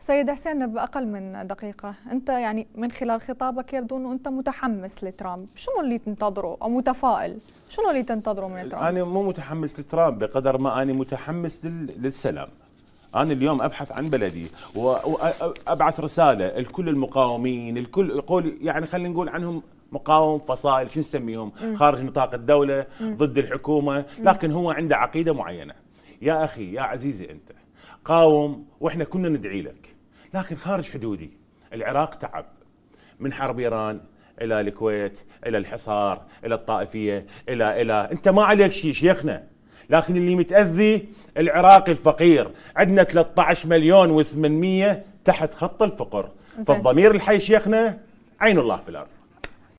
سيد حسين بأقل من دقيقة أنت يعني من خلال خطابك يبدو أنه أنت متحمس لترامب شنو اللي تنتظره أو متفائل شنو اللي تنتظره من ترامب أنا مو متحمس لترامب بقدر ما أنا متحمس للسلام أنا اليوم أبحث عن بلدي وأبعث رسالة لكل المقاومين الكل يقول يعني خلينا نقول عنهم مقاوم فصائل شو نسميهم خارج نطاق الدولة ضد الحكومة لكن هو عنده عقيدة معينة يا اخي يا عزيزي انت قاوم واحنا كنا ندعي لك لكن خارج حدودي العراق تعب من حرب ايران الى الكويت الى الحصار الى الطائفيه الى الى انت ما عليك شيء شيخنا لكن اللي متاذي العراقي الفقير عندنا 13 مليون و800 تحت خط الفقر فالضمير الحي شيخنا عين الله في الارض